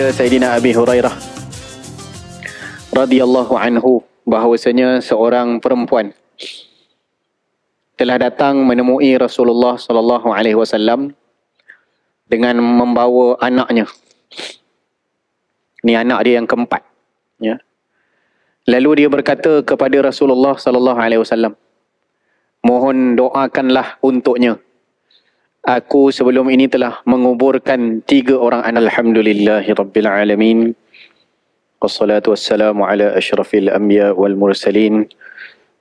kepada Sayyidina Abi Hurairah radhiyallahu anhu bahawasanya seorang perempuan telah datang menemui Rasulullah sallallahu alaihi wasallam dengan membawa anaknya. Ni anak dia yang keempat, ya. Lalu dia berkata kepada Rasulullah sallallahu alaihi wasallam, "Mohon doakanlah untuknya." aku sebelum ini telah menguburkan tiga orang anak. Alhamdulillahi Rabbil Alamin. Wassalatu wassalamu ala ashrafil anbiya wal mursalin.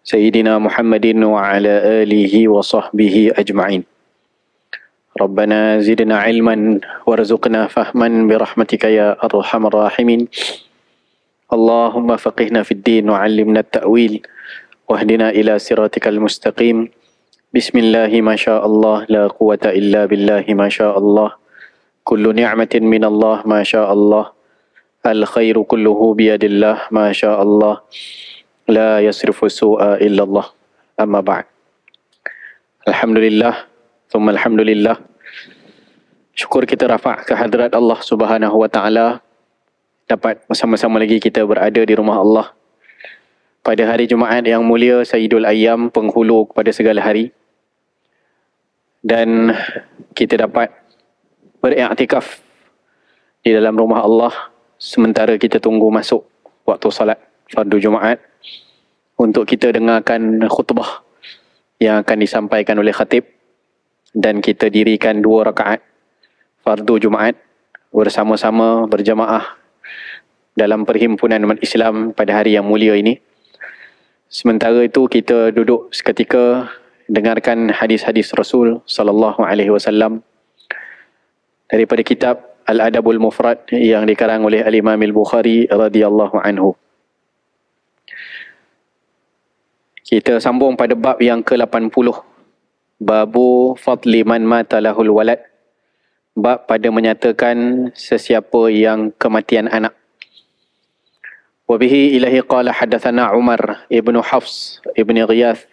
Sayyidina Muhammadin wa ala alihi wa sahbihi ajma'in. Rabbana zidna ilman warzuqna fahman birahmatika ya arhamar rahimin. Allahumma faqihna fid din wa 'allimna tawil wahdina ila siratikal mustaqim. بسم الله ما شاء الله لا قوة إلا بالله ما شاء الله كل نعمة من الله ما شاء الله الخير كله بيد الله ما شاء الله لا يصرف السوء إلا الله أما بعد الحمد لله ثم الحمد لله شكر kita رفع كهدرات الله سبحانه وتعالى dapat bersama-sama lagi kita berada di rumah Allah pada hari Jumaat yang mulia Sayyidul Ayyam penghulu kepada segala hari dan kita dapat beriktikaf di dalam rumah Allah sementara kita tunggu masuk waktu salat fardu Jumaat untuk kita dengarkan khutbah yang akan disampaikan oleh khatib dan kita dirikan dua rakaat fardu Jumaat bersama-sama berjamaah dalam perhimpunan umat Islam pada hari yang mulia ini. Sementara itu kita duduk seketika dengarkan hadis-hadis Rasul sallallahu alaihi wasallam daripada kitab Al-Adabul Mufrad yang dikarang oleh Al-Imam Al-Bukhari radhiyallahu anhu. Kita sambung pada bab yang ke-80. Babu Fadli Man Mata Lahul Walad. Bab pada menyatakan sesiapa yang kematian anak. Wabihi ilahi qala hadathana Umar ibn Hafs ibn Ghiyath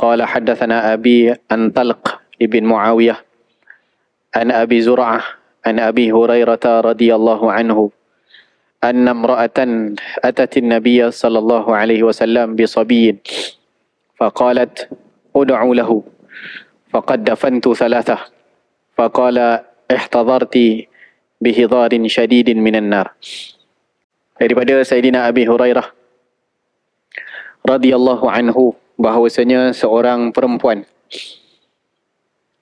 قال حدثنا أبي أن طلق ابن معاوية عن أبي زرعة عن أبي هريرة رضي الله عنه أن امرأة أتت النبي صلى الله عليه وسلم بصبي فقالت ادعوا له فقد دفنت ثلاثة فقال احتضرت بهضار شديد من النار daripada Sayyidina Abi Hurairah radhiyallahu anhu bahawasanya seorang perempuan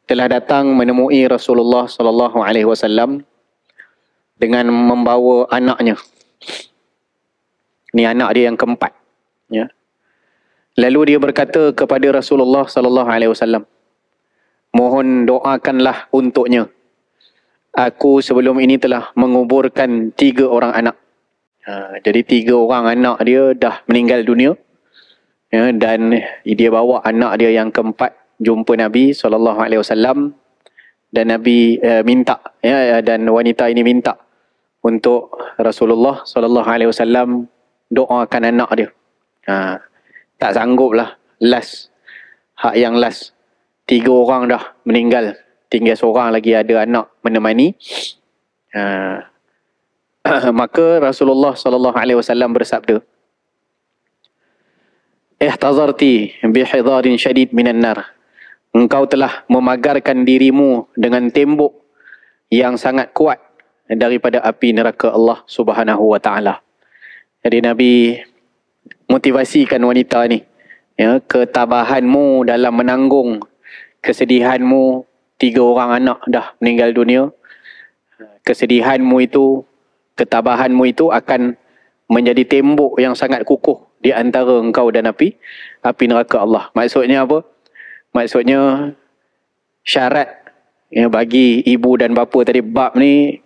telah datang menemui Rasulullah sallallahu alaihi wasallam dengan membawa anaknya. Ni anak dia yang keempat, ya. Lalu dia berkata kepada Rasulullah sallallahu alaihi wasallam, "Mohon doakanlah untuknya. Aku sebelum ini telah menguburkan tiga orang anak." Ha, jadi tiga orang anak dia dah meninggal dunia ya, dan dia bawa anak dia yang keempat jumpa Nabi sallallahu alaihi wasallam dan Nabi uh, minta ya dan wanita ini minta untuk Rasulullah sallallahu alaihi wasallam doakan anak dia. Ha, tak sanggup lah last hak yang last tiga orang dah meninggal tinggal seorang lagi ada anak menemani. Ha, maka Rasulullah sallallahu alaihi wasallam bersabda, ihtazarti bihidarin syadid minan nar. Engkau telah memagarkan dirimu dengan tembok yang sangat kuat daripada api neraka Allah Subhanahu wa taala. Jadi Nabi motivasikan wanita ni ya ketabahanmu dalam menanggung kesedihanmu tiga orang anak dah meninggal dunia kesedihanmu itu ketabahanmu itu akan menjadi tembok yang sangat kukuh di antara engkau dan api api neraka Allah. Maksudnya apa? Maksudnya syarat ya, bagi ibu dan bapa tadi bab ni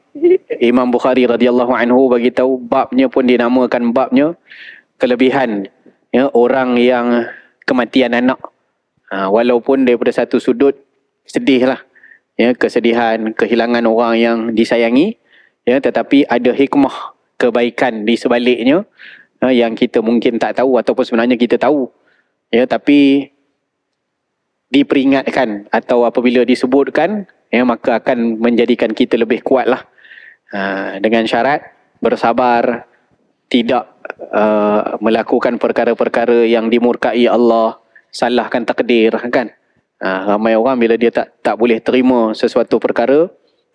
Imam Bukhari radhiyallahu anhu bagi tahu babnya pun dinamakan babnya kelebihan ya, orang yang kematian anak. Ha, walaupun daripada satu sudut sedihlah ya kesedihan kehilangan orang yang disayangi ya tetapi ada hikmah kebaikan di sebaliknya Ha, yang kita mungkin tak tahu ataupun sebenarnya kita tahu ya tapi diperingatkan atau apabila disebutkan ya maka akan menjadikan kita lebih kuatlah ha, dengan syarat bersabar tidak uh, melakukan perkara-perkara yang dimurkai Allah salahkan takdir kan ha, ramai orang bila dia tak tak boleh terima sesuatu perkara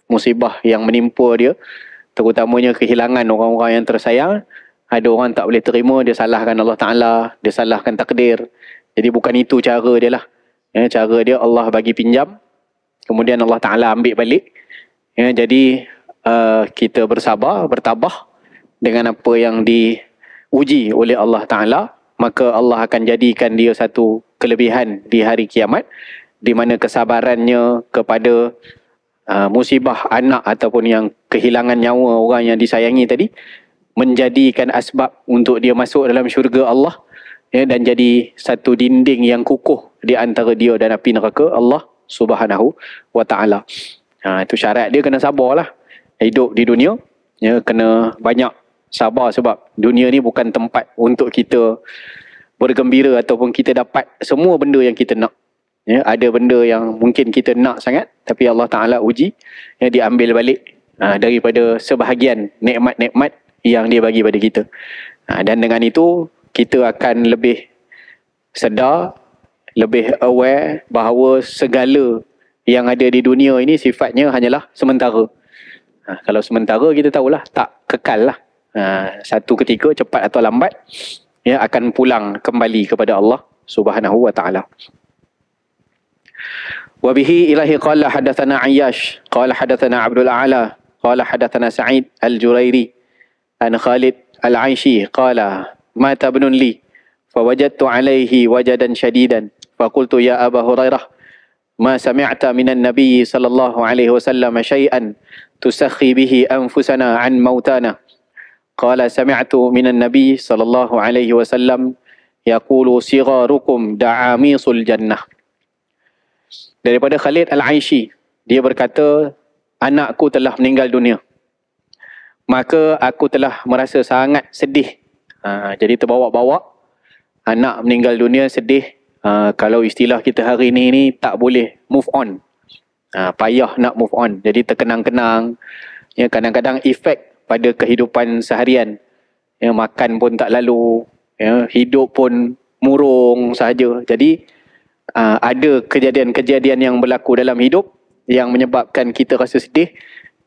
musibah yang menimpa dia terutamanya kehilangan orang-orang yang tersayang ada orang tak boleh terima dia salahkan Allah Taala dia salahkan takdir jadi bukan itu cara dia lah ya, cara dia Allah bagi pinjam kemudian Allah Taala ambil balik ya, jadi uh, kita bersabar bertabah dengan apa yang diuji oleh Allah Taala maka Allah akan jadikan dia satu kelebihan di hari kiamat di mana kesabarannya kepada uh, musibah anak ataupun yang kehilangan nyawa orang yang disayangi tadi menjadikan asbab untuk dia masuk dalam syurga Allah ya, dan jadi satu dinding yang kukuh di antara dia dan api neraka Allah Subhanahu wa taala. Ha itu syarat dia kena sabarlah. Hidup di dunia ya kena banyak sabar sebab dunia ni bukan tempat untuk kita bergembira ataupun kita dapat semua benda yang kita nak. Ya ada benda yang mungkin kita nak sangat tapi Allah taala uji ya diambil balik ha, daripada sebahagian nikmat-nikmat yang dia bagi pada kita. Ha, dan dengan itu, kita akan lebih sedar, lebih aware bahawa segala yang ada di dunia ini sifatnya hanyalah sementara. Ha, kalau sementara, kita tahulah tak kekal lah. Ha, satu ketika, cepat atau lambat, ia ya, akan pulang kembali kepada Allah subhanahu wa ta'ala. ilahi إلهي قال حدثنا عياش قال abdul aala الأعلى قال sa'id al jurairi An Khalid Al-Aishi qala mata ibnun li fawajadtu alayhi wajadan shadidan faqultu ya Abu Hurairah ma sami'ta min an-nabiy sallallahu alayhi wa sallam shay'an tusakhi bihi anfusana an mautana qala sami'tu min an-nabiy sallallahu alayhi wa sallam yaqulu sigharukum da'amisul jannah daripada Khalid Al-Aishi dia berkata anakku telah meninggal dunia maka aku telah merasa sangat sedih. Ha, jadi terbawa-bawa, anak meninggal dunia sedih. Ha, kalau istilah kita hari ini ini tak boleh move on. Ha, payah nak move on. Jadi terkenang-kenang, ya, kadang-kadang efek pada kehidupan seharian. Ya, makan pun tak lalu, ya, hidup pun murung saja. Jadi ha, ada kejadian-kejadian yang berlaku dalam hidup yang menyebabkan kita rasa sedih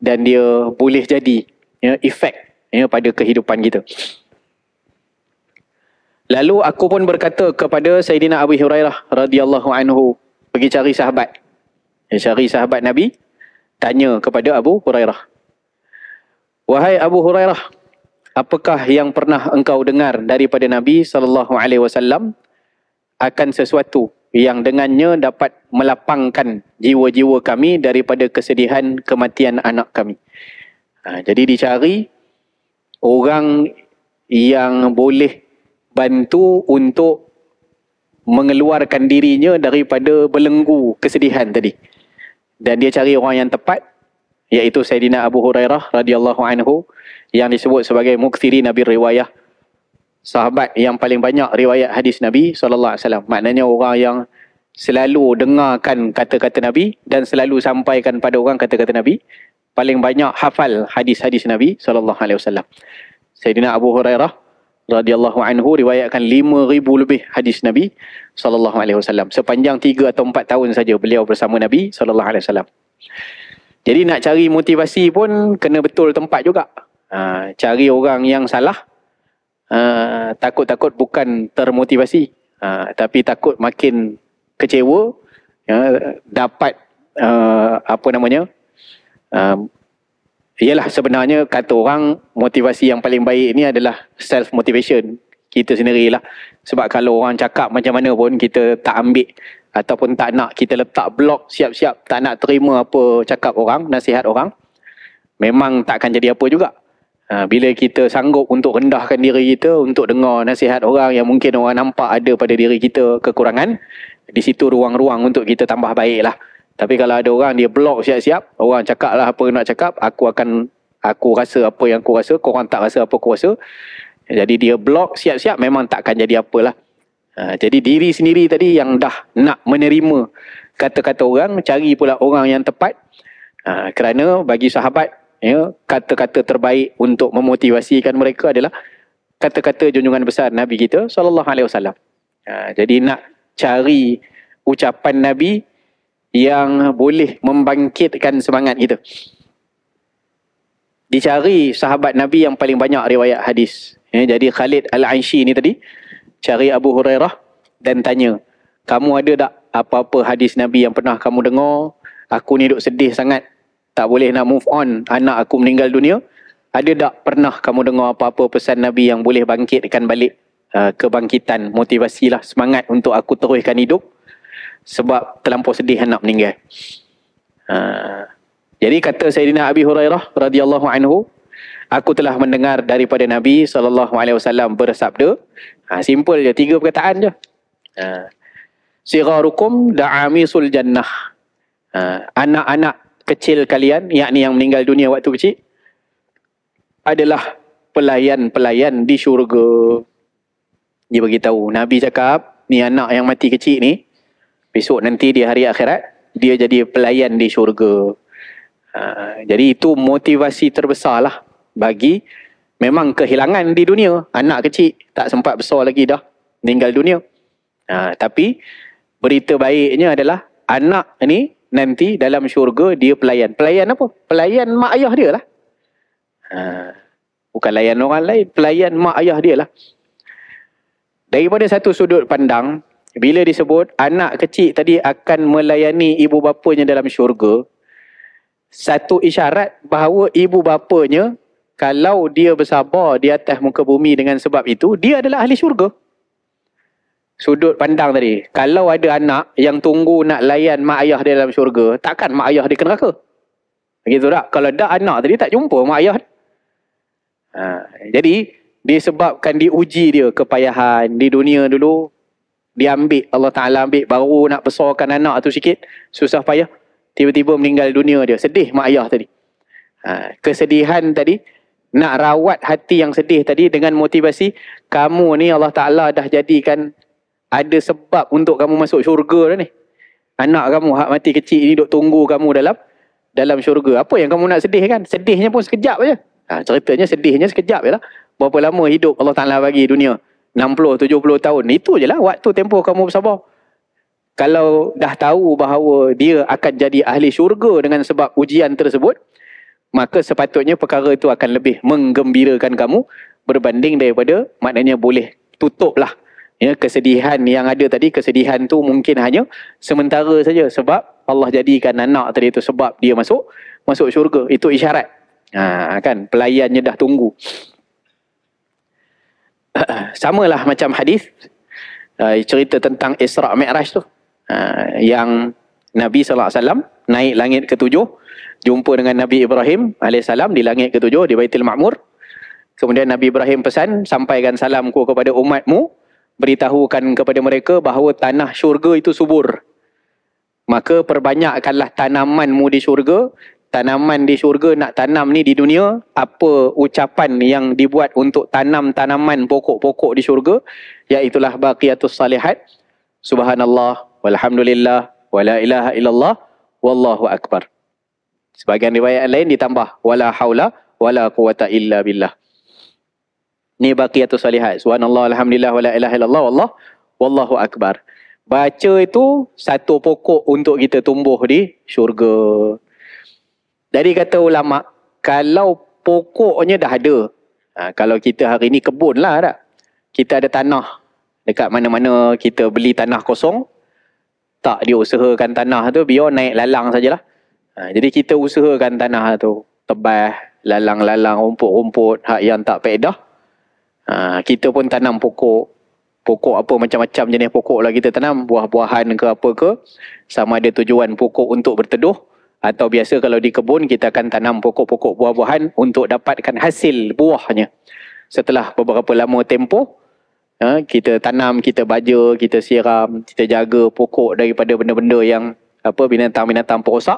dan dia boleh jadi ya, efek ya, pada kehidupan kita. Lalu aku pun berkata kepada Sayyidina Abu Hurairah radhiyallahu anhu, pergi cari sahabat. Ya, cari sahabat Nabi, tanya kepada Abu Hurairah. Wahai Abu Hurairah, apakah yang pernah engkau dengar daripada Nabi sallallahu alaihi wasallam akan sesuatu yang dengannya dapat melapangkan jiwa-jiwa kami daripada kesedihan kematian anak kami. Ha, jadi dicari orang yang boleh bantu untuk mengeluarkan dirinya daripada belenggu kesedihan tadi. Dan dia cari orang yang tepat iaitu Sayyidina Abu Hurairah radhiyallahu anhu yang disebut sebagai muktiri Nabi riwayah sahabat yang paling banyak riwayat hadis Nabi sallallahu alaihi wasallam. Maknanya orang yang selalu dengarkan kata-kata Nabi dan selalu sampaikan pada orang kata-kata Nabi paling banyak hafal hadis-hadis Nabi sallallahu alaihi wasallam. Sayyidina Abu Hurairah radhiyallahu anhu riwayatkan 5000 lebih hadis Nabi sallallahu alaihi wasallam sepanjang 3 atau 4 tahun saja beliau bersama Nabi sallallahu alaihi wasallam. Jadi nak cari motivasi pun kena betul tempat juga. Ha, cari orang yang salah ha, takut-takut bukan termotivasi ha, tapi takut makin kecewa ya, dapat uh, apa namanya um, ialah sebenarnya kata orang motivasi yang paling baik ni adalah self motivation kita sendirilah sebab kalau orang cakap macam mana pun kita tak ambil ataupun tak nak kita letak blok siap-siap tak nak terima apa cakap orang nasihat orang memang tak akan jadi apa juga ha, bila kita sanggup untuk rendahkan diri kita untuk dengar nasihat orang yang mungkin orang nampak ada pada diri kita kekurangan di situ ruang-ruang untuk kita tambah baik lah tapi kalau ada orang dia block siap-siap, orang cakap lah apa nak cakap, aku akan, aku rasa apa yang aku rasa, korang tak rasa apa aku rasa. Jadi dia block siap-siap memang takkan jadi apalah. Ha, jadi diri sendiri tadi yang dah nak menerima kata-kata orang, cari pula orang yang tepat. Ha, kerana bagi sahabat, ya, kata-kata terbaik untuk memotivasikan mereka adalah kata-kata junjungan besar Nabi kita SAW. Ha, jadi nak cari ucapan Nabi yang boleh membangkitkan semangat kita. Dicari sahabat Nabi yang paling banyak riwayat hadis. Eh, jadi Khalid Al-Aishi ni tadi, cari Abu Hurairah dan tanya, kamu ada tak apa-apa hadis Nabi yang pernah kamu dengar? Aku ni duduk sedih sangat. Tak boleh nak move on. Anak aku meninggal dunia. Ada tak pernah kamu dengar apa-apa pesan Nabi yang boleh bangkitkan balik uh, kebangkitan, motivasilah, semangat untuk aku teruskan hidup? sebab terlampau sedih hendak meninggal. Ha. Jadi kata Sayyidina Abi Hurairah radhiyallahu anhu, aku telah mendengar daripada Nabi sallallahu alaihi wasallam bersabda, ha, simple je tiga perkataan je. Ha. Sigarukum da'amisul jannah. Ha. Anak-anak kecil kalian, yakni yang meninggal dunia waktu kecil, adalah pelayan-pelayan di syurga. Dia tahu, Nabi cakap, ni anak yang mati kecil ni, besok nanti di hari akhirat dia jadi pelayan di syurga. Uh, jadi itu motivasi terbesar lah bagi memang kehilangan di dunia. Anak kecil tak sempat besar lagi dah meninggal dunia. Uh, tapi berita baiknya adalah anak ni nanti dalam syurga dia pelayan. Pelayan apa? Pelayan mak ayah dia lah. Uh, bukan layan orang lain. Pelayan mak ayah dia lah. Daripada satu sudut pandang, bila disebut anak kecil tadi akan melayani ibu bapanya dalam syurga satu isyarat bahawa ibu bapanya kalau dia bersabar di atas muka bumi dengan sebab itu dia adalah ahli syurga sudut pandang tadi kalau ada anak yang tunggu nak layan mak ayah dia dalam syurga takkan mak ayah dia ke neraka begitu tak kalau dah anak tadi tak jumpa mak ayah ha, jadi disebabkan diuji dia kepayahan di dunia dulu diambil Allah Ta'ala ambil baru nak besarkan anak tu sikit susah payah tiba-tiba meninggal dunia dia sedih mak ayah tadi ha, kesedihan tadi nak rawat hati yang sedih tadi dengan motivasi kamu ni Allah Ta'ala dah jadikan ada sebab untuk kamu masuk syurga dah ni anak kamu hak mati kecil ni duk tunggu kamu dalam dalam syurga apa yang kamu nak sedih kan sedihnya pun sekejap je ha, ceritanya sedihnya sekejap je lah berapa lama hidup Allah Ta'ala bagi dunia 60, 70 tahun. Itu je lah waktu tempoh kamu bersabar. Kalau dah tahu bahawa dia akan jadi ahli syurga dengan sebab ujian tersebut, maka sepatutnya perkara itu akan lebih menggembirakan kamu berbanding daripada maknanya boleh tutuplah ya, kesedihan yang ada tadi. Kesedihan tu mungkin hanya sementara saja sebab Allah jadikan anak tadi itu sebab dia masuk masuk syurga. Itu isyarat. Ha, kan pelayannya dah tunggu. Sama lah macam hadis uh, cerita tentang Isra Mi'raj tu uh, yang Nabi sallallahu alaihi wasallam naik langit ketujuh jumpa dengan Nabi Ibrahim alaihi di langit ketujuh di Baitul Ma'mur kemudian Nabi Ibrahim pesan sampaikan salamku kepada umatmu beritahukan kepada mereka bahawa tanah syurga itu subur maka perbanyakkanlah tanamanmu di syurga tanaman di syurga nak tanam ni di dunia apa ucapan yang dibuat untuk tanam tanaman pokok-pokok di syurga iaitulah baqiyatus salihat subhanallah walhamdulillah wala ilaha illallah wallahu akbar sebagian riwayat lain ditambah wala haula wala quwata illa billah ni baqiyatus salihat subhanallah alhamdulillah wala ilaha illallah wallah wallahu akbar baca itu satu pokok untuk kita tumbuh di syurga dari kata ulama, kalau pokoknya dah ada, ha, kalau kita hari ni kebun lah tak? Kita ada tanah dekat mana-mana kita beli tanah kosong, tak diusahakan tanah tu biar naik lalang sajalah. Ha, jadi kita usahakan tanah tu tebal, lalang-lalang, rumput-rumput, hak yang tak pedah. Ha, kita pun tanam pokok. Pokok apa macam-macam jenis pokok lah kita tanam. Buah-buahan ke apa ke. Sama ada tujuan pokok untuk berteduh atau biasa kalau di kebun kita akan tanam pokok-pokok buah-buahan untuk dapatkan hasil buahnya. Setelah beberapa lama tempoh, ya, kita tanam, kita baja, kita siram, kita jaga pokok daripada benda-benda yang apa binatang-binatang perosak.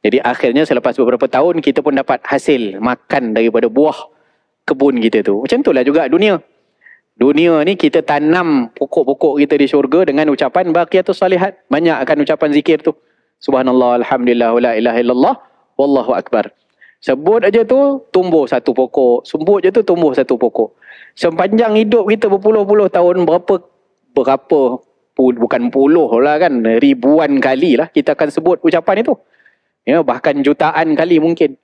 Jadi akhirnya selepas beberapa tahun kita pun dapat hasil makan daripada buah kebun kita tu. Macam itulah juga dunia. Dunia ni kita tanam pokok-pokok kita di syurga dengan ucapan baqiyatus salihat. Banyakkan ucapan zikir tu. Subhanallah, Alhamdulillah, wala ilaha illallah, Wallahu Akbar. Sebut aja tu, tumbuh satu pokok. Sebut aja tu, tumbuh satu pokok. Sepanjang hidup kita berpuluh-puluh tahun, berapa, berapa, bukan puluh lah kan, ribuan kali lah kita akan sebut ucapan itu. Ya, bahkan jutaan kali mungkin.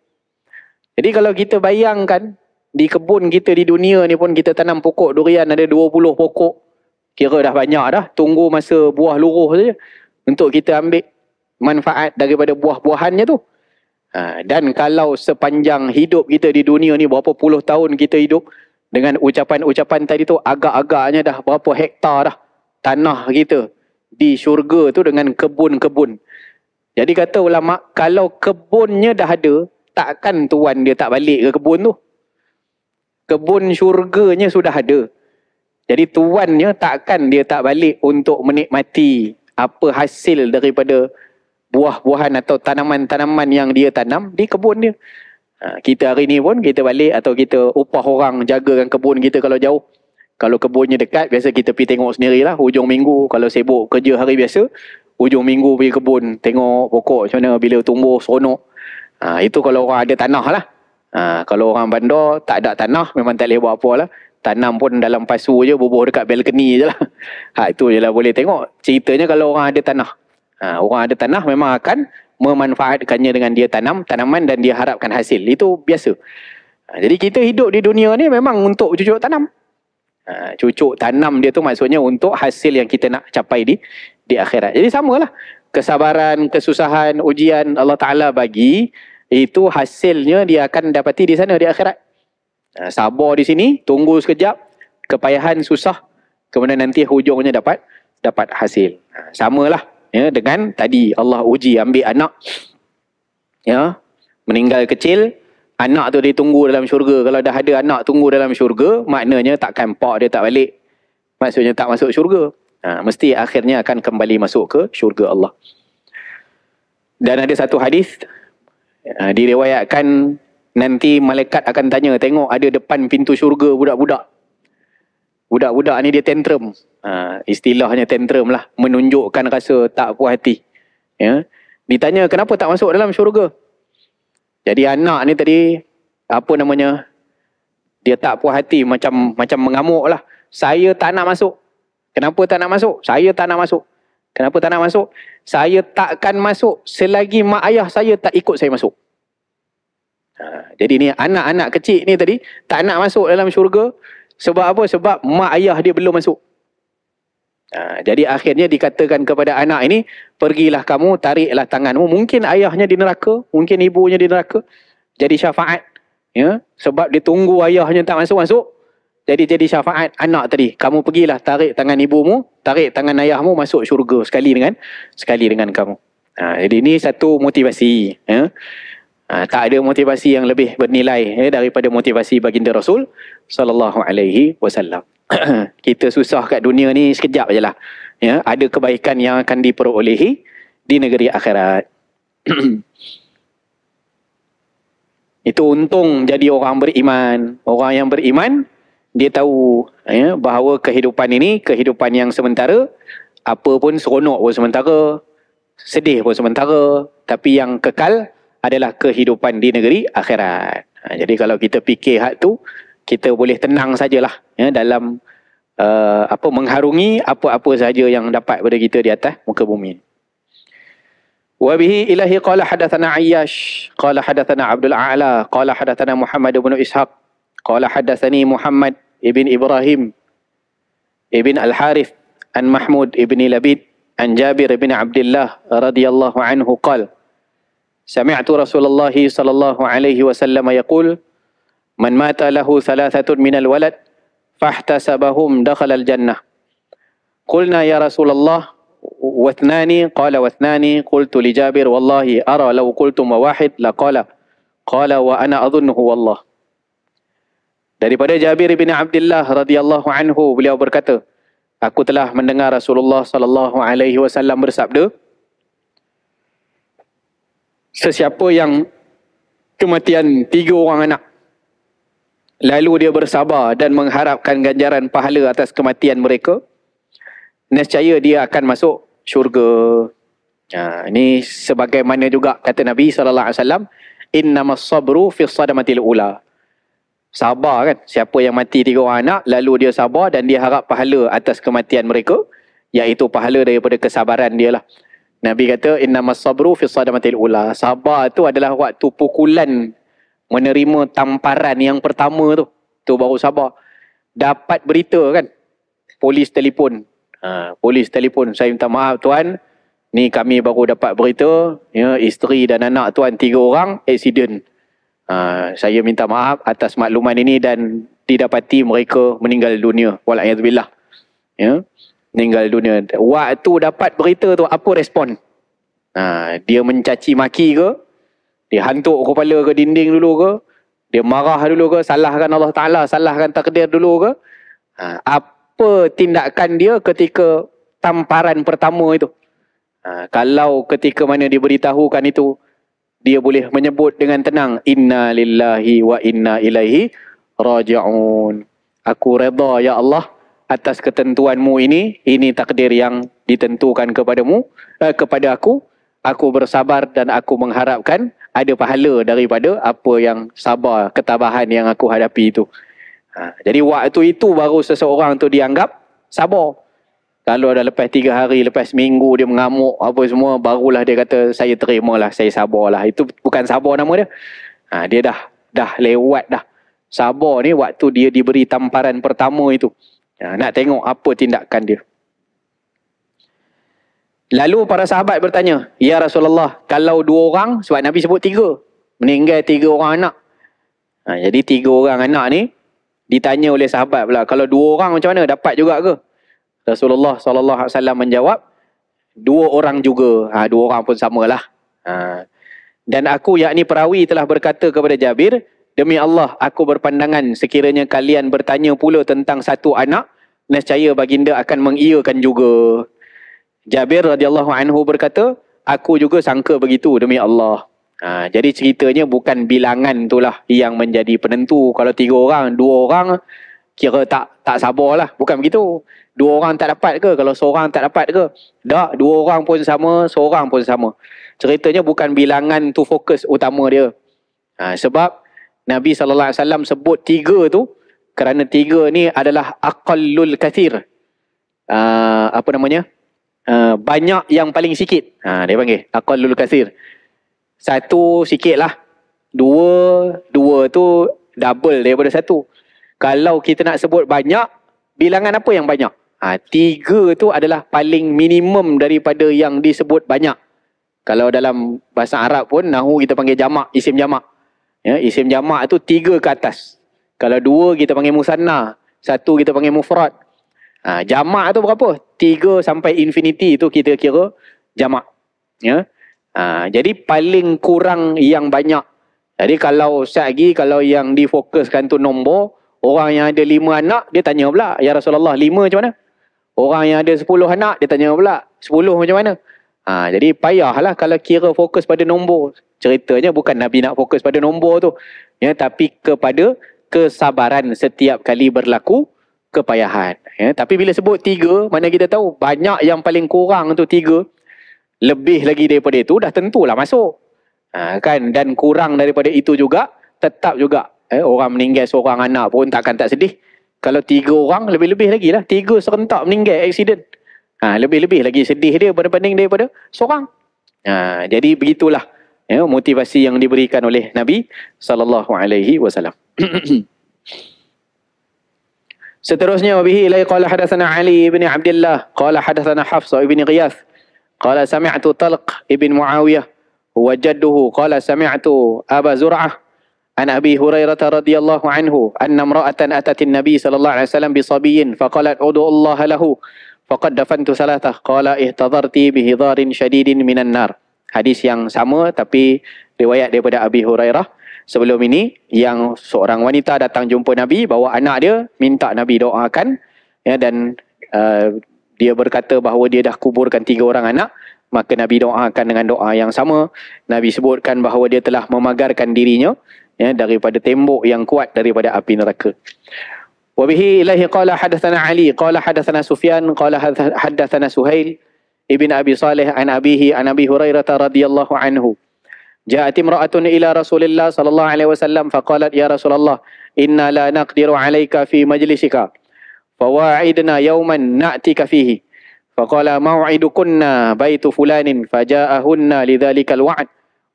Jadi kalau kita bayangkan, di kebun kita di dunia ni pun kita tanam pokok durian ada 20 pokok. Kira dah banyak dah. Tunggu masa buah luruh saja untuk kita ambil manfaat daripada buah-buahannya tu. Ha, dan kalau sepanjang hidup kita di dunia ni berapa puluh tahun kita hidup dengan ucapan-ucapan tadi tu agak-agaknya dah berapa hektar dah tanah kita di syurga tu dengan kebun-kebun. Jadi kata ulama kalau kebunnya dah ada takkan tuan dia tak balik ke kebun tu. Kebun syurganya sudah ada. Jadi tuannya takkan dia tak balik untuk menikmati apa hasil daripada buah-buahan atau tanaman-tanaman yang dia tanam di kebun dia. Ha, kita hari ni pun kita balik atau kita upah orang jagakan kebun kita kalau jauh. Kalau kebunnya dekat, biasa kita pergi tengok sendirilah. Hujung minggu, kalau sibuk kerja hari biasa, hujung minggu pergi kebun, tengok pokok macam mana, bila tumbuh, seronok. Ha, itu kalau orang ada tanah lah. Ha, kalau orang bandar, tak ada tanah, memang tak boleh buat apa lah. Tanam pun dalam pasu je, bubuh dekat balcony je lah. Ha, itu je lah boleh tengok. Ceritanya kalau orang ada tanah. Ha, orang ada tanah memang akan memanfaatkannya dengan dia tanam tanaman dan dia harapkan hasil. Itu biasa. Ha, jadi kita hidup di dunia ni memang untuk cucuk tanam. Ha, cucuk tanam dia tu maksudnya untuk hasil yang kita nak capai di di akhirat. Jadi samalah. Kesabaran, kesusahan, ujian Allah Ta'ala bagi itu hasilnya dia akan dapati di sana di akhirat. Ha, sabar di sini, tunggu sekejap, kepayahan susah, kemudian nanti hujungnya dapat dapat hasil. Ha, samalah. Sama lah ya dengan tadi Allah uji ambil anak ya meninggal kecil anak tu dia tunggu dalam syurga kalau dah ada anak tunggu dalam syurga maknanya takkan pak dia tak balik maksudnya tak masuk syurga ha, mesti akhirnya akan kembali masuk ke syurga Allah dan ada satu hadis ha, diriwayatkan nanti malaikat akan tanya tengok ada depan pintu syurga budak-budak budak-budak ni dia tantrum. Ha, istilahnya tantrum lah. Menunjukkan rasa tak puas hati. Ya? Ditanya kenapa tak masuk dalam syurga? Jadi anak ni tadi, apa namanya, dia tak puas hati macam macam mengamuk lah. Saya tak nak masuk. Kenapa tak nak masuk? Saya tak nak masuk. Kenapa tak nak masuk? Saya takkan masuk selagi mak ayah saya tak ikut saya masuk. Ha, jadi ni anak-anak kecil ni tadi, tak nak masuk dalam syurga. Sebab apa? Sebab mak ayah dia belum masuk. Ha, jadi akhirnya dikatakan kepada anak ini, pergilah kamu, tariklah tanganmu. Mungkin ayahnya di neraka, mungkin ibunya di neraka. Jadi syafaat. Ya? Sebab dia tunggu ayahnya tak masuk-masuk. Jadi jadi syafaat anak tadi. Kamu pergilah tarik tangan ibumu, tarik tangan ayahmu masuk syurga sekali dengan sekali dengan kamu. Ha, jadi ini satu motivasi. Ya? Ah, tak ada motivasi yang lebih bernilai eh, daripada motivasi baginda Rasul sallallahu alaihi wasallam. Kita susah kat dunia ni sekejap je lah. Ya, ada kebaikan yang akan diperolehi di negeri akhirat. Itu untung jadi orang beriman. Orang yang beriman, dia tahu ya, bahawa kehidupan ini, kehidupan yang sementara, apa pun seronok pun sementara, sedih pun sementara, tapi yang kekal adalah kehidupan di negeri akhirat. Ha, jadi kalau kita fikir hak tu, kita boleh tenang sajalah ya dalam uh, apa mengharungi apa-apa saja yang dapat pada kita di atas muka bumi. Wa bihi ilahi qala hadathana Ayyash, qala hadathana Abdul A'la, qala hadathana Muhammad ibn Ishaq, qala hadathani Muhammad ibn Ibrahim ibn Al-Harith an Mahmud ibn Labid an Jabir ibn Abdullah radhiyallahu anhu qala سمعت رسول الله صلى الله عليه وسلم يقول من مات له ثلاثة من الولد فاحتسبهم دخل الجنة قلنا يا رسول الله واثنان قال واثنان قلت لجابر والله أرى لو قلتم واحد لقال قال وأنا أظنه والله Daripada Jabir bin Abdullah radhiyallahu anhu beliau berkata, aku telah mendengar Rasulullah sallallahu alaihi wasallam bersabda, sesiapa yang kematian tiga orang anak lalu dia bersabar dan mengharapkan ganjaran pahala atas kematian mereka nescaya dia akan masuk syurga ha ini sebagaimana juga kata nabi saw. Inna masabru innamas sabru fi sadamatil ula sabar kan siapa yang mati tiga orang anak lalu dia sabar dan dia harap pahala atas kematian mereka iaitu pahala daripada kesabaran dia lah Nabi kata innamas sabru fi sadamatil ula. Sabar tu adalah waktu pukulan menerima tamparan yang pertama tu. Tu baru sabar. Dapat berita kan. Polis telefon. Ha, polis telefon. Saya minta maaf tuan. Ni kami baru dapat berita. Ya, isteri dan anak tuan tiga orang. accident Ha, saya minta maaf atas makluman ini dan didapati mereka meninggal dunia. Walayatubillah. Ya meninggal dunia. Waktu dapat berita tu apa respon? Ha, dia mencaci maki ke? Dia hantuk kepala ke dinding dulu ke? Dia marah dulu ke? Salahkan Allah Ta'ala, salahkan takdir dulu ke? Ha, apa tindakan dia ketika tamparan pertama itu? Ha, kalau ketika mana diberitahukan itu, dia boleh menyebut dengan tenang, Inna lillahi wa inna ilaihi raja'un. Aku reda ya Allah atas ketentuanmu ini ini takdir yang ditentukan kepadamu eh, kepada aku aku bersabar dan aku mengharapkan ada pahala daripada apa yang sabar ketabahan yang aku hadapi itu ha, jadi waktu itu baru seseorang tu dianggap sabar kalau dah lepas tiga hari, lepas minggu dia mengamuk apa semua, barulah dia kata saya terima lah, saya sabar lah. Itu bukan sabar nama dia. Ha, dia dah dah lewat dah. Sabar ni waktu dia diberi tamparan pertama itu. Ya, nak tengok apa tindakan dia. Lalu para sahabat bertanya, Ya Rasulullah, kalau dua orang, sebab Nabi sebut tiga. Meninggal tiga orang anak. Ha, jadi tiga orang anak ni, ditanya oleh sahabat pula, kalau dua orang macam mana, dapat juga ke? Rasulullah SAW menjawab, dua orang juga. Ha, dua orang pun samalah. Ha. Dan aku yakni perawi telah berkata kepada Jabir, Demi Allah, aku berpandangan sekiranya kalian bertanya pula tentang satu anak, nescaya baginda akan mengiyakan juga. Jabir radhiyallahu anhu berkata, aku juga sangka begitu demi Allah. Ha, jadi ceritanya bukan bilangan itulah yang menjadi penentu. Kalau tiga orang, dua orang kira tak tak sabarlah. Bukan begitu. Dua orang tak dapat ke? Kalau seorang tak dapat ke? Tak, dua orang pun sama, seorang pun sama. Ceritanya bukan bilangan tu fokus utama dia. Ha, sebab Nabi SAW sebut tiga tu, kerana tiga ni adalah aqallul kathir. Uh, apa namanya? Uh, banyak yang paling sikit. Ha, dia panggil aqallul kathir. Satu sikit lah. Dua, dua tu double daripada satu. Kalau kita nak sebut banyak, bilangan apa yang banyak? Ha, tiga tu adalah paling minimum daripada yang disebut banyak. Kalau dalam bahasa Arab pun, nahu kita panggil jamak, isim jamak. Ya, isim jamak tu tiga ke atas. Kalau dua kita panggil musanna, satu kita panggil mufrad. Ha, jamak tu berapa? Tiga sampai infinity tu kita kira jamak. Ya. Ha, jadi paling kurang yang banyak. Jadi kalau saya lagi kalau yang difokuskan tu nombor, orang yang ada lima anak dia tanya pula, ya Rasulullah lima macam mana? Orang yang ada sepuluh anak dia tanya pula, sepuluh macam mana? Ha, jadi payahlah kalau kira fokus pada nombor. Ceritanya bukan Nabi nak fokus pada nombor tu. Ya, tapi kepada kesabaran setiap kali berlaku kepayahan. Ya, tapi bila sebut tiga, mana kita tahu banyak yang paling kurang tu tiga. Lebih lagi daripada itu dah tentulah masuk. Ha, kan dan kurang daripada itu juga tetap juga eh, orang meninggal seorang anak pun takkan tak sedih. Kalau tiga orang lebih-lebih lagi lah. Tiga serentak meninggal aksiden. Ha, lebih-lebih lagi sedih dia berbanding daripada seorang. Ha, jadi begitulah ya, motivasi yang diberikan oleh Nabi sallallahu alaihi wasallam. Seterusnya wabihi ilai qala hadathana Ali ibn Abdullah qala hadathana Hafsa ibn Ghiyath qala sami'tu Talq ibn Muawiyah wa jadduhu qala sami'tu Aba Zur'ah an Abi Hurairah radhiyallahu anhu anna imra'atan atat an-nabi sallallahu alaihi wasallam bi sabiyyin fa qalat udu Allah lahu faqad dafantu thalathah qala ihtadarti bi hidarin shadidin minan nar hadis yang sama tapi riwayat daripada Abi Hurairah sebelum ini yang seorang wanita datang jumpa Nabi bawa anak dia minta Nabi doakan ya dan uh, dia berkata bahawa dia dah kuburkan tiga orang anak maka Nabi doakan dengan doa yang sama Nabi sebutkan bahawa dia telah memagarkan dirinya ya daripada tembok yang kuat daripada api neraka wa bihi ilahi qala hadathana ali qala hadathana sufyan qala hadathana suhail ابن أبي صالح عن أبيه عن أبي هريرة رضي الله عنه جاءت امرأة إلى رسول الله صلى الله عليه وسلم فقالت يا رسول الله إنا لا نقدر عليك في مجلسك فواعدنا يوما نأتيك فيه فقال موعدكن بيت فلان فجاءهن لذلك الوعد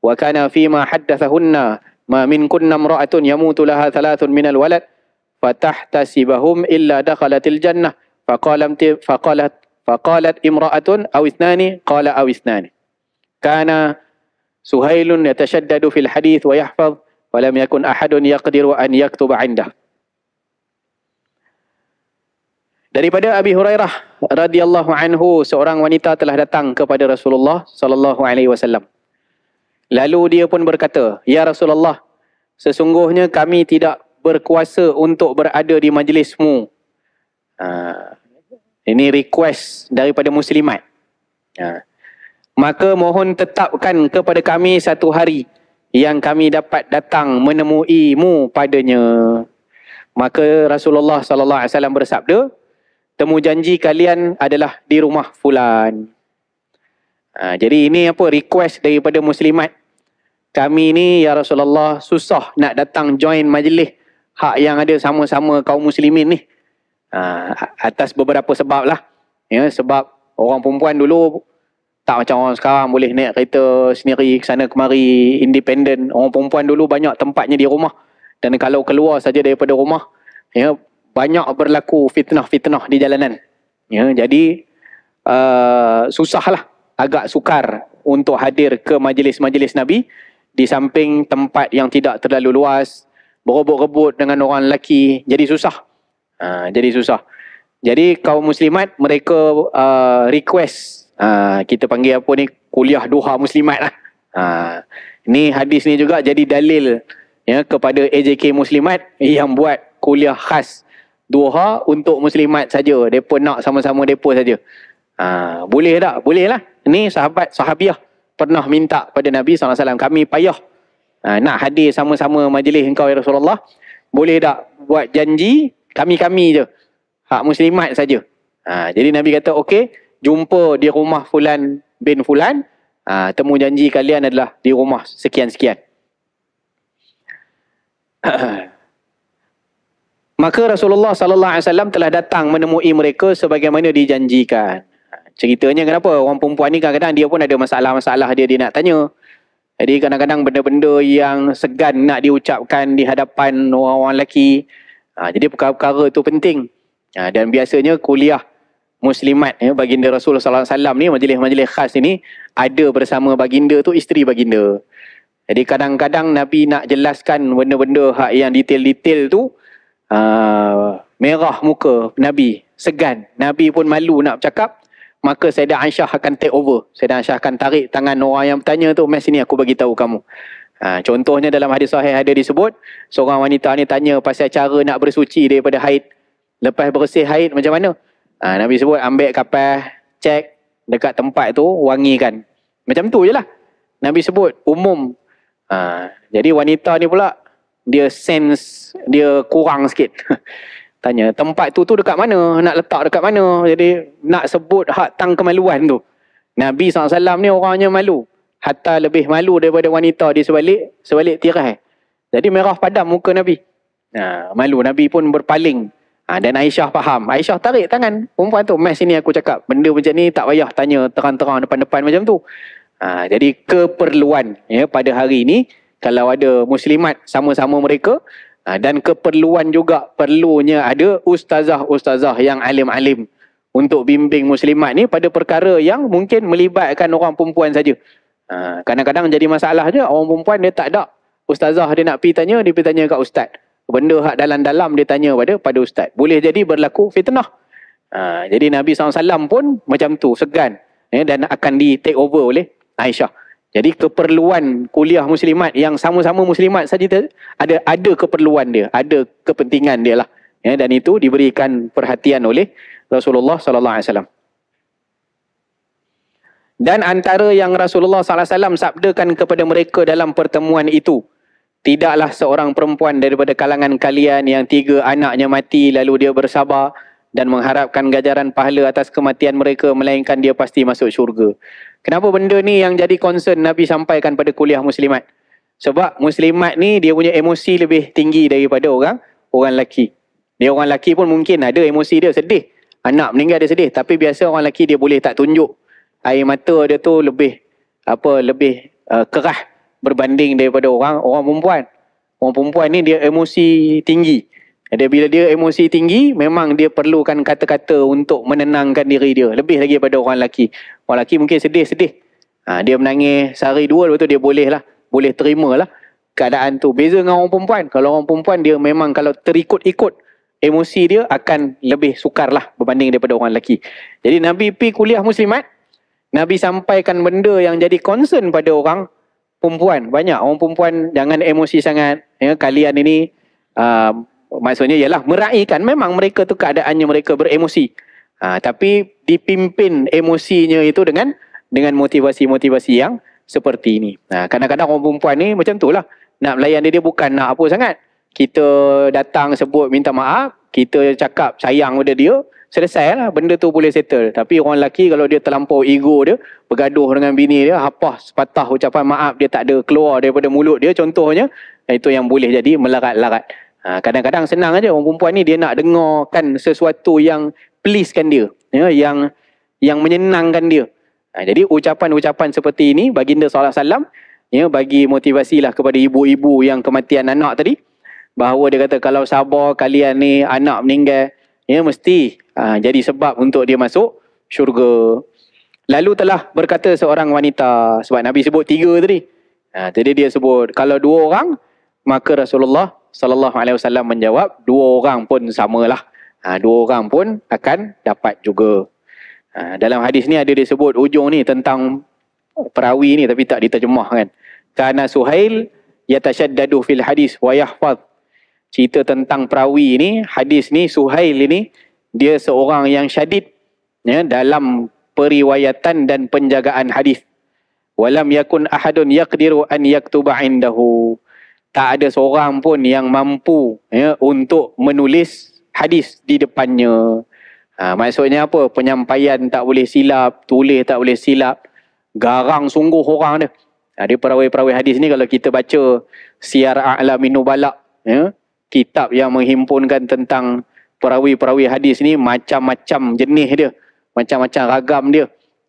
وكان فيما حدثهن ما منكن امرأة يموت لها ثلاث من الولد فتحتسبهم إلا دخلت الجنة فقال فقالت Faqalat imra'atun awisnani. qala awisnani. Kana Suhailun yatashaddadu fil hadith wa yahfaz wa yakun ahadun yaqdiru an yaktub 'indah. Daripada Abi Hurairah radhiyallahu anhu seorang wanita telah datang kepada Rasulullah sallallahu alaihi wasallam. Lalu dia pun berkata, "Ya Rasulullah, sesungguhnya kami tidak berkuasa untuk berada di majlismu." Ah, ini request daripada muslimat. Ha. Maka mohon tetapkan kepada kami satu hari yang kami dapat datang menemui mu padanya. Maka Rasulullah sallallahu alaihi wasallam bersabda, temu janji kalian adalah di rumah fulan. Ha, jadi ini apa request daripada muslimat. Kami ni ya Rasulullah susah nak datang join majlis hak yang ada sama-sama kaum muslimin ni. Ah, atas beberapa sebab lah. Ya, sebab orang perempuan dulu tak macam orang sekarang boleh naik kereta sendiri ke sana kemari independent. Orang perempuan dulu banyak tempatnya di rumah. Dan kalau keluar saja daripada rumah, ya, banyak berlaku fitnah-fitnah di jalanan. Ya, jadi uh, lah agak sukar untuk hadir ke majlis-majlis Nabi di samping tempat yang tidak terlalu luas, berebut-rebut dengan orang lelaki. Jadi susah ha, jadi susah jadi kaum muslimat mereka uh, request uh, kita panggil apa ni kuliah duha muslimat lah ha, ni hadis ni juga jadi dalil ya kepada AJK muslimat yang buat kuliah khas duha untuk muslimat saja depa nak sama-sama depa saja ha, boleh tak boleh lah ni sahabat sahabiah pernah minta pada Nabi SAW kami payah ha, nak hadir sama-sama majlis engkau ya Rasulullah boleh tak buat janji kami-kami je. Hak muslimat saja. Ha, jadi Nabi kata, okey, jumpa di rumah Fulan bin Fulan. Ha, temu janji kalian adalah di rumah sekian-sekian. Maka Rasulullah sallallahu alaihi wasallam telah datang menemui mereka sebagaimana dijanjikan. Ceritanya kenapa? Orang perempuan ni kadang-kadang dia pun ada masalah-masalah dia dia nak tanya. Jadi kadang-kadang benda-benda yang segan nak diucapkan di hadapan orang-orang lelaki. Ha, jadi perkara-perkara itu penting. Ha, dan biasanya kuliah muslimat ya, baginda Rasulullah SAW ni, majlis-majlis khas ini ada bersama baginda tu isteri baginda. Jadi kadang-kadang Nabi nak jelaskan benda-benda hak yang detail-detail tu uh, merah muka Nabi, segan. Nabi pun malu nak bercakap, maka Sayyidah Aisyah akan take over. Sayyidah Aisyah akan tarik tangan orang yang bertanya tu, "Mas sini aku bagi tahu kamu." Ha, contohnya dalam hadis sahih ada disebut seorang wanita ni tanya pasal cara nak bersuci daripada haid. Lepas bersih haid macam mana? Ha, Nabi sebut ambil kapal, cek dekat tempat tu, wangikan. Macam tu je lah. Nabi sebut umum. Ha, jadi wanita ni pula dia sense dia kurang sikit. Tanya tempat tu tu dekat mana? Nak letak dekat mana? Jadi nak sebut hak tang kemaluan tu. Nabi SAW ni orangnya malu. Hatta lebih malu daripada wanita di sebalik, sebalik tirai. Jadi merah padam muka Nabi. Ha, malu Nabi pun berpaling. Ha, dan Aisyah faham. Aisyah tarik tangan. Perempuan tu, Mas ini aku cakap. Benda macam ni tak payah tanya terang-terang depan-depan macam tu. Ha, jadi keperluan ya, pada hari ini. Kalau ada muslimat sama-sama mereka. Ha, dan keperluan juga perlunya ada ustazah-ustazah yang alim-alim. Untuk bimbing muslimat ni pada perkara yang mungkin melibatkan orang perempuan saja. Ha, kadang-kadang jadi masalah je orang perempuan dia tak ada ustazah dia nak pi tanya dia pi tanya kat ustaz benda hak dalam-dalam dia tanya pada pada ustaz boleh jadi berlaku fitnah ha, jadi Nabi SAW pun macam tu segan ya, dan akan di take over oleh Aisyah jadi keperluan kuliah muslimat yang sama-sama muslimat saja ada ada keperluan dia ada kepentingan dia lah ya, dan itu diberikan perhatian oleh Rasulullah sallallahu alaihi wasallam dan antara yang Rasulullah Sallallahu Alaihi Wasallam sabdakan kepada mereka dalam pertemuan itu, tidaklah seorang perempuan daripada kalangan kalian yang tiga anaknya mati lalu dia bersabar dan mengharapkan gajaran pahala atas kematian mereka melainkan dia pasti masuk syurga. Kenapa benda ni yang jadi concern Nabi sampaikan pada kuliah muslimat? Sebab muslimat ni dia punya emosi lebih tinggi daripada orang orang lelaki. Dia orang lelaki pun mungkin ada emosi dia sedih. Anak meninggal dia sedih. Tapi biasa orang lelaki dia boleh tak tunjuk air mata dia tu lebih apa lebih uh, kerah berbanding daripada orang orang perempuan. Orang perempuan ni dia emosi tinggi. Jadi bila dia emosi tinggi, memang dia perlukan kata-kata untuk menenangkan diri dia. Lebih lagi daripada orang lelaki. Orang lelaki mungkin sedih-sedih. Ha, dia menangis sehari dua, lepas tu dia boleh lah. Boleh terima lah keadaan tu. Beza dengan orang perempuan. Kalau orang perempuan, dia memang kalau terikut-ikut emosi dia akan lebih sukar lah berbanding daripada orang lelaki. Jadi Nabi pergi kuliah muslimat. Nabi sampaikan benda yang jadi concern pada orang perempuan. Banyak orang perempuan jangan emosi sangat. Ya, kalian ini uh, maksudnya ialah meraihkan. Memang mereka tu keadaannya mereka beremosi. Uh, tapi dipimpin emosinya itu dengan dengan motivasi-motivasi yang seperti ini. Nah, kadang-kadang orang perempuan ni macam tu lah. Nak layan dia, dia bukan nak apa sangat. Kita datang sebut minta maaf. Kita cakap sayang pada dia selesai lah benda tu boleh settle tapi orang lelaki kalau dia terlampau ego dia bergaduh dengan bini dia Apa? sepatah ucapan maaf dia tak ada keluar daripada mulut dia contohnya itu yang boleh jadi melarat-larat ha, kadang-kadang senang aja orang perempuan ni dia nak dengarkan sesuatu yang pleasekan dia ya, yang yang menyenangkan dia ha, jadi ucapan-ucapan seperti ini baginda salam salam ya, bagi motivasilah kepada ibu-ibu yang kematian anak tadi bahawa dia kata kalau sabar kalian ni anak meninggal ya mesti Ha, jadi sebab untuk dia masuk syurga. Lalu telah berkata seorang wanita sebab Nabi sebut tiga tadi. Ha, jadi dia sebut kalau dua orang maka Rasulullah sallallahu alaihi wasallam menjawab dua orang pun samalah. Ha, dua orang pun akan dapat juga. Ha, dalam hadis ni ada disebut ujung ni tentang perawi ni tapi tak diterjemah kan. Kana Suhail yatashaddadu fil hadis wa yahfaz. Cerita tentang perawi ni, hadis ni Suhail ni dia seorang yang syadid ya dalam periwayatan dan penjagaan hadis walam yakun ahadun yaqdiru an yaktuba indahu tak ada seorang pun yang mampu ya untuk menulis hadis di depannya ha, maksudnya apa penyampaian tak boleh silap tulis tak boleh silap garang sungguh orang dia ada ha, perawi-perawi hadis ni kalau kita baca Siar A'la Minubala ya, kitab yang menghimpunkan tentang perawi-perawi hadis ni macam-macam jenis dia. Macam-macam ragam dia.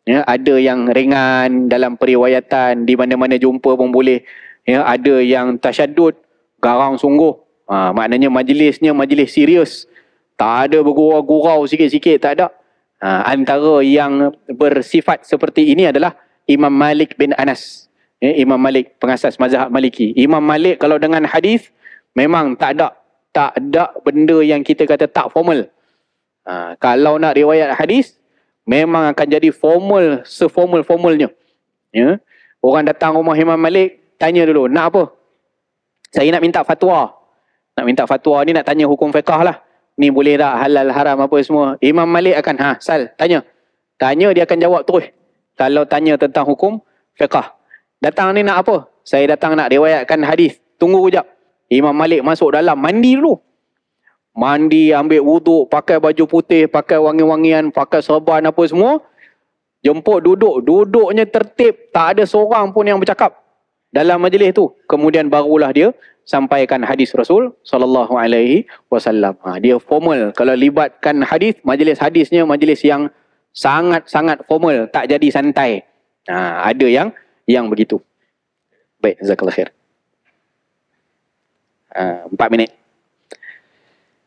Ya, ada yang ringan dalam periwayatan di mana-mana jumpa pun boleh. Ya, ada yang tasyadud, garang sungguh. Ha, maknanya majlisnya majlis serius. Tak ada bergurau-gurau sikit-sikit, tak ada. Ha, antara yang bersifat seperti ini adalah Imam Malik bin Anas. Ya, Imam Malik, pengasas mazhab Maliki. Imam Malik kalau dengan hadis memang tak ada tak ada benda yang kita kata tak formal. Ha, kalau nak riwayat hadis, memang akan jadi formal, seformal-formalnya. Ya? Orang datang rumah Imam Malik, tanya dulu, nak apa? Saya nak minta fatwa. Nak minta fatwa ni nak tanya hukum fiqah lah. Ni boleh tak halal haram apa semua. Imam Malik akan, ha sal, tanya. Tanya dia akan jawab terus. Kalau tanya tentang hukum fiqah. Datang ni nak apa? Saya datang nak riwayatkan hadis. Tunggu kejap. Imam Malik masuk dalam mandi dulu. Mandi, ambil wuduk, pakai baju putih, pakai wangi-wangian, pakai serban apa semua. Jemput duduk. Duduknya tertib. Tak ada seorang pun yang bercakap dalam majlis tu. Kemudian barulah dia sampaikan hadis Rasul sallallahu alaihi wasallam. Ha, dia formal. Kalau libatkan hadis, majlis hadisnya majlis yang sangat-sangat formal, tak jadi santai. Ha, ada yang yang begitu. Baik, jazakallahu khair. Ah, empat minit.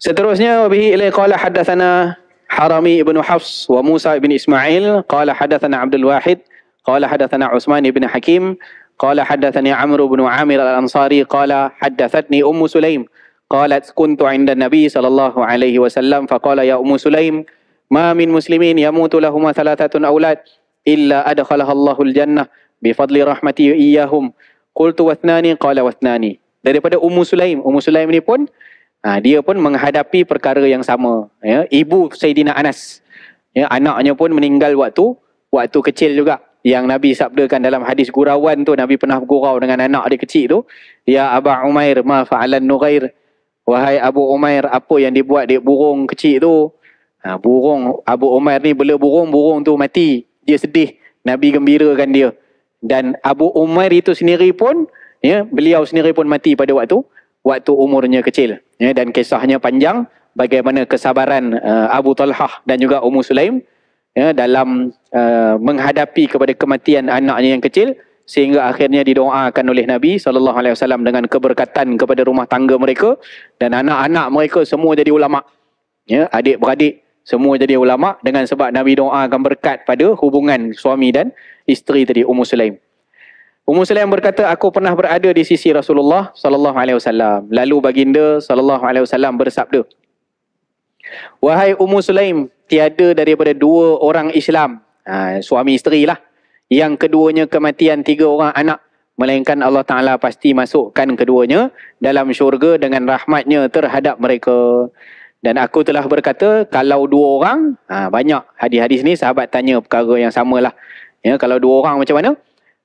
Seterusnya wabihi ilai qala hadathana Harami ibn Hafs wa Musa ibn Ismail qala hadathana Abdul Wahid qala hadathana Uthman ibn Hakim qala hadathani Amr ibn Amir al-Ansari qala hadathatni Ummu Sulaim qalat kuntu inda Nabi sallallahu alaihi wasallam faqala ya Ummu Sulaim ma min muslimin yamutu lahuma thalathatun awlad illa adkhalahallahu al-jannah bi fadli rahmati iyyahum qultu wa thnani qala wa thnani daripada Ummu Sulaim. Ummu Sulaim ni pun ha, dia pun menghadapi perkara yang sama, ya. Ibu Saidina Anas. Ya, anaknya pun meninggal waktu waktu kecil juga. Yang Nabi sabdakan dalam hadis gurauan tu Nabi pernah gurau dengan anak dia kecil tu, ya Aba Umair ma fa'alan Nughair? Wahai Abu Umair, apa yang dibuat dia burung kecil tu? Ha, burung Abu Umair ni bela burung, burung tu mati. Dia sedih. Nabi gembirakan dia. Dan Abu Umair itu sendiri pun ya beliau sendiri pun mati pada waktu waktu umurnya kecil ya dan kisahnya panjang bagaimana kesabaran uh, Abu Talha dan juga Ummu Sulaim ya dalam uh, menghadapi kepada kematian anaknya yang kecil sehingga akhirnya didoakan oleh Nabi sallallahu alaihi wasallam dengan keberkatan kepada rumah tangga mereka dan anak-anak mereka semua jadi ulama ya adik-beradik semua jadi ulama dengan sebab Nabi doakan berkat pada hubungan suami dan isteri tadi Ummu Sulaim Ummu Sulaim berkata aku pernah berada di sisi Rasulullah sallallahu alaihi wasallam. Lalu baginda sallallahu alaihi wasallam bersabda. Wahai Ummu Sulaim, tiada daripada dua orang Islam, ha, suami isteri lah, yang keduanya kematian tiga orang anak Melainkan Allah Ta'ala pasti masukkan keduanya dalam syurga dengan rahmatnya terhadap mereka. Dan aku telah berkata, kalau dua orang, ha, banyak hadis-hadis ni sahabat tanya perkara yang samalah. Ya, kalau dua orang macam mana?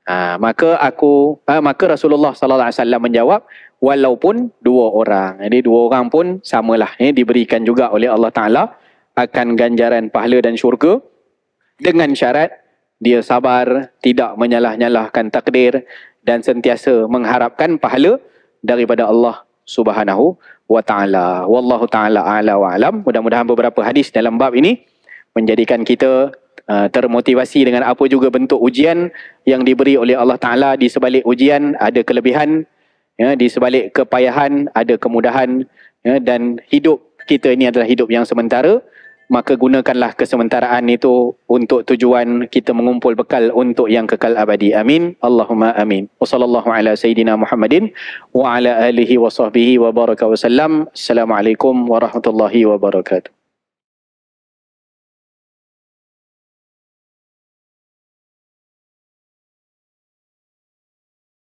Ha, maka aku ha, maka Rasulullah sallallahu alaihi wasallam menjawab walaupun dua orang. Jadi dua orang pun samalah ya eh, diberikan juga oleh Allah Taala akan ganjaran pahala dan syurga dengan syarat dia sabar, tidak menyalah-nyalahkan takdir dan sentiasa mengharapkan pahala daripada Allah Subhanahu wa taala. Wallahu taala a'la wa alam. Mudah-mudahan beberapa hadis dalam bab ini menjadikan kita Uh, termotivasi dengan apa juga bentuk ujian yang diberi oleh Allah Taala di sebalik ujian ada kelebihan ya di sebalik kepayahan ada kemudahan ya dan hidup kita ini adalah hidup yang sementara maka gunakanlah kesementaraan itu untuk tujuan kita mengumpul bekal untuk yang kekal abadi amin Allahumma amin wa sallallahu ala sayyidina muhammadin wa ala alihi wa sahbihi wa baraka wa sallam assalamualaikum warahmatullahi wabarakatuh